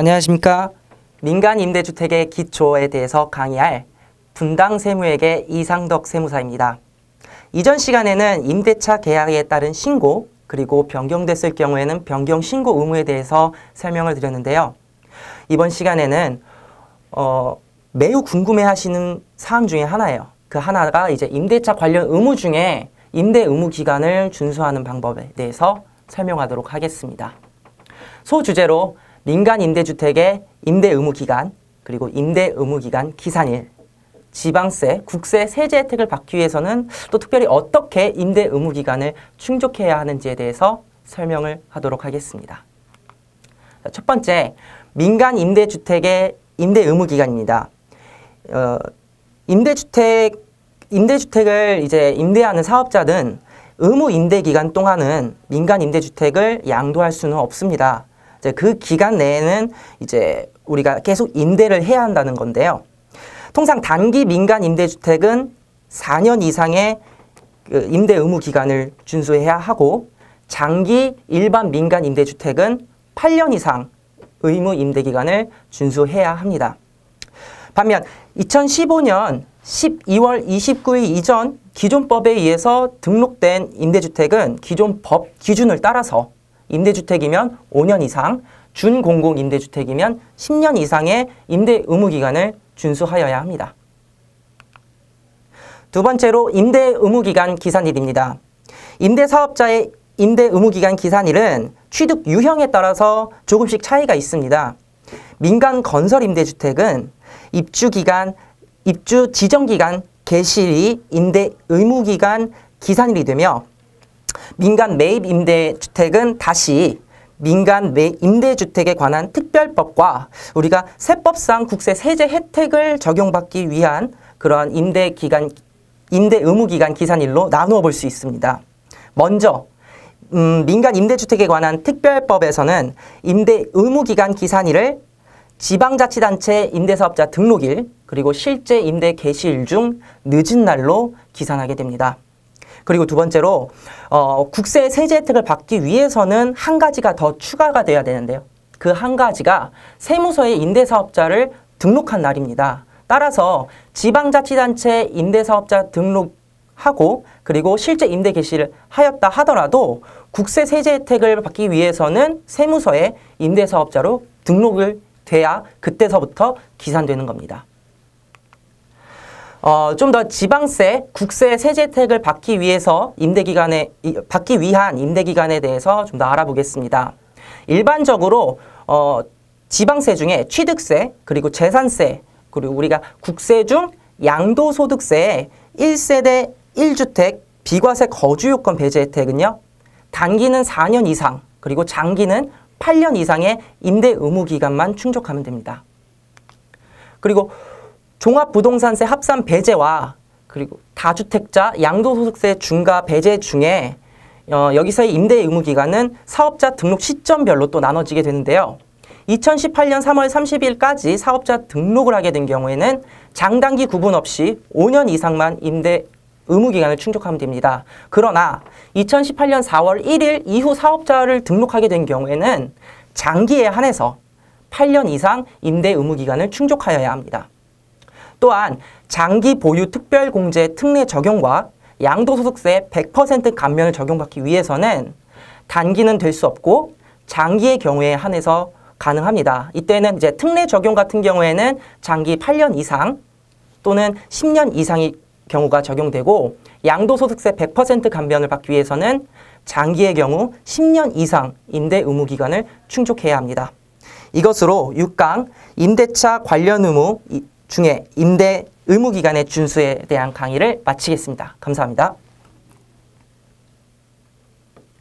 안녕하십니까. 민간 임대주택의 기초에 대해서 강의할 분당 세무에게 이상덕 세무사입니다. 이전 시간에는 임대차 계약에 따른 신고 그리고 변경됐을 경우에는 변경 신고 의무에 대해서 설명을 드렸는데요. 이번 시간에는 어, 매우 궁금해하시는 사항 중에 하나예요. 그 하나가 이제 임대차 관련 의무 중에 임대 의무 기간을 준수하는 방법에 대해서 설명하도록 하겠습니다. 소주제로 민간 임대주택의 임대 의무 기간, 그리고 임대 의무 기간 기산일, 지방세, 국세, 세제 혜택을 받기 위해서는 또 특별히 어떻게 임대 의무 기간을 충족해야 하는지에 대해서 설명을 하도록 하겠습니다. 첫 번째, 민간 임대주택의 임대 의무 기간입니다. 어, 임대주택, 임대주택을 이제 임대하는 사업자는 의무 임대 기간 동안은 민간 임대주택을 양도할 수는 없습니다. 이제 그 기간 내에는 이제 우리가 계속 임대를 해야 한다는 건데요. 통상 단기 민간 임대주택은 4년 이상의 그 임대 의무 기간을 준수해야 하고 장기 일반 민간 임대주택은 8년 이상 의무 임대 기간을 준수해야 합니다. 반면 2015년 12월 29일 이전 기존 법에 의해서 등록된 임대주택은 기존 법 기준을 따라서 임대주택이면 5년 이상, 준공공 임대주택이면 10년 이상의 임대 의무 기간을 준수하여야 합니다. 두 번째로 임대 의무 기간 기산일입니다. 임대사업자의 임대 의무 기간 기산일은 취득 유형에 따라서 조금씩 차이가 있습니다. 민간 건설 임대주택은 입주 기간, 입주 지정 기간 개시일이 임대 의무 기간 기산일이 되며 민간 매입 임대주택은 다시 민간 매 임대주택에 관한 특별법과 우리가 세법상 국세 세제 혜택을 적용받기 위한 그러한 임대 기간 임대 의무 기간 기산일로 나누어 볼 수 있습니다. 먼저 음, 민간 임대주택에 관한 특별법에서는 임대 의무 기간 기산일을 지방자치단체 임대사업자 등록일 그리고 실제 임대 개시일 중 늦은 날로 기산하게 됩니다. 그리고 두 번째로 어, 국세 세제 혜택을 받기 위해서는 한 가지가 더 추가가 돼야 되는데요. 그 한 가지가 세무서에 임대사업자를 등록한 날입니다. 따라서 지방자치단체 임대사업자 등록하고 그리고 실제 임대 개시를 하였다 하더라도 국세 세제 혜택을 받기 위해서는 세무서에 임대사업자로 등록을 돼야 그때서부터 기산되는 겁니다. 어, 좀 더 지방세, 국세 세제 혜택을 받기 위해서 임대기간에 받기 위한 임대기간에 대해서 좀 더 알아보겠습니다. 일반적으로 어, 지방세 중에 취득세, 그리고 재산세, 그리고 우리가 국세 중 양도소득세의 1세대 1주택 비과세 거주요건 배제 혜택은요. 단기는 4년 이상, 그리고 장기는 8년 이상의 임대 의무 기간만 충족하면 됩니다. 그리고 종합부동산세 합산 배제와 그리고 다주택자 양도소득세 중과 배제 중에 어, 여기서의 임대 의무 기간은 사업자 등록 시점별로 또 나눠지게 되는데요. 2018년 3월 30일까지 사업자 등록을 하게 된 경우에는 장단기 구분 없이 5년 이상만 임대 의무 기간을 충족하면 됩니다. 그러나 2018년 4월 1일 이후 사업자를 등록하게 된 경우에는 장기에 한해서 8년 이상 임대 의무 기간을 충족하여야 합니다. 또한 장기 보유 특별공제 특례 적용과 양도소득세 100% 감면을 적용받기 위해서는 단기는 될 수 없고 장기의 경우에 한해서 가능합니다. 이때는 이제 특례 적용 같은 경우에는 장기 8년 이상 또는 10년 이상의 경우가 적용되고 양도소득세 100% 감면을 받기 위해서는 장기의 경우 10년 이상 임대 의무 기간을 충족해야 합니다. 이것으로 6강 임대차 관련 의무 중에 임대 의무기간의 준수에 대한 강의를 마치겠습니다. 감사합니다.